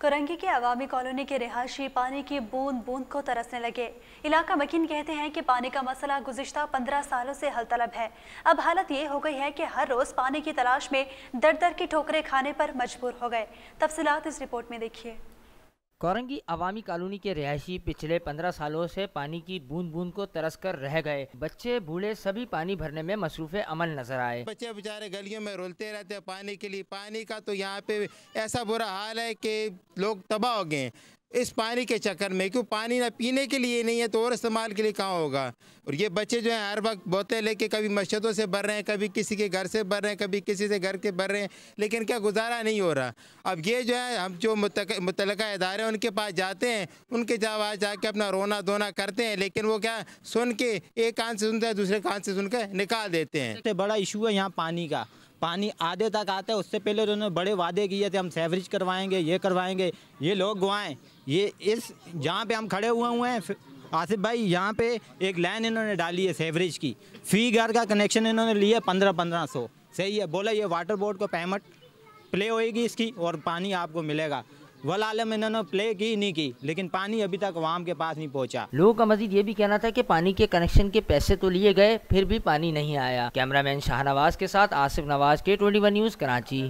करंगी के अवामी कॉलोनी के रिहायशी पानी की बूंद बूंद को तरसने लगे इलाका मकिन कहते हैं कि पानी का मसला गुजशत पंद्रह सालों से हल तलब है अब हालत ये हो गई है कि हर रोज पानी की तलाश में दर दर की ठोकरें खाने पर मजबूर हो गए तफसलात इस रिपोर्ट में देखिए कोरंगी अवामी कॉलोनी के रिहायशी पिछले पंद्रह सालों से पानी की बूंद बूंद को तरस कर रह गए बच्चे बूढ़े सभी पानी भरने में मसरूफ अमल नजर आए बच्चे बेचारे गलियों में रोलते रहते हैं पानी के लिए पानी का तो यहाँ पे ऐसा बुरा हाल है कि लोग तबाह हो गए इस पानी के चक्कर में क्यों पानी ना पीने के लिए नहीं है तो और इस्तेमाल के लिए कहाँ होगा और ये बच्चे जो हैं हर वक्त बोतलें लेके कभी मस्जिदों से भर रहे हैं कभी किसी के घर से भर रहे हैं कभी किसी से घर के भर रहे हैं लेकिन क्या गुजारा नहीं हो रहा अब ये जो है हम जो मुतल इदारे हैं उनके पास जाते हैं उनके जवाब जाके अपना रोना धोना करते हैं लेकिन वो क्या सुन के एक कान से सुनते हैं दूसरे कान से सुनकर निकाल देते हैं बड़ा इशू है यहाँ पानी का पानी आधे तक आता है उससे पहले उन्होंने बड़े वादे किए थे हम सेवरेज करवाएंगे ये करवाएंगे ये लोग गुआएँ ये इस जहाँ पे हम खड़े हुए हुए हैं आसिफ भाई यहाँ पे एक लाइन इन्होंने डाली है सेवरेज की फी घर का कनेक्शन इन्होंने लिया पंद्रह पंद्रह सौ सही है बोला ये वाटर बोर्ड को पेमेंट प्ले होएगी इसकी और पानी आपको मिलेगा वल आलम इन्होंने प्ले की नहीं की लेकिन पानी अभी तक वाम के पास नहीं पहुंचा। लोगों का मजीद ये भी कहना था कि पानी के कनेक्शन के पैसे तो लिए गए फिर भी पानी नहीं आया कैमरामैन शाहनवाज के साथ आसिफ नवाज के ट्वेंटी न्यूज़ कराची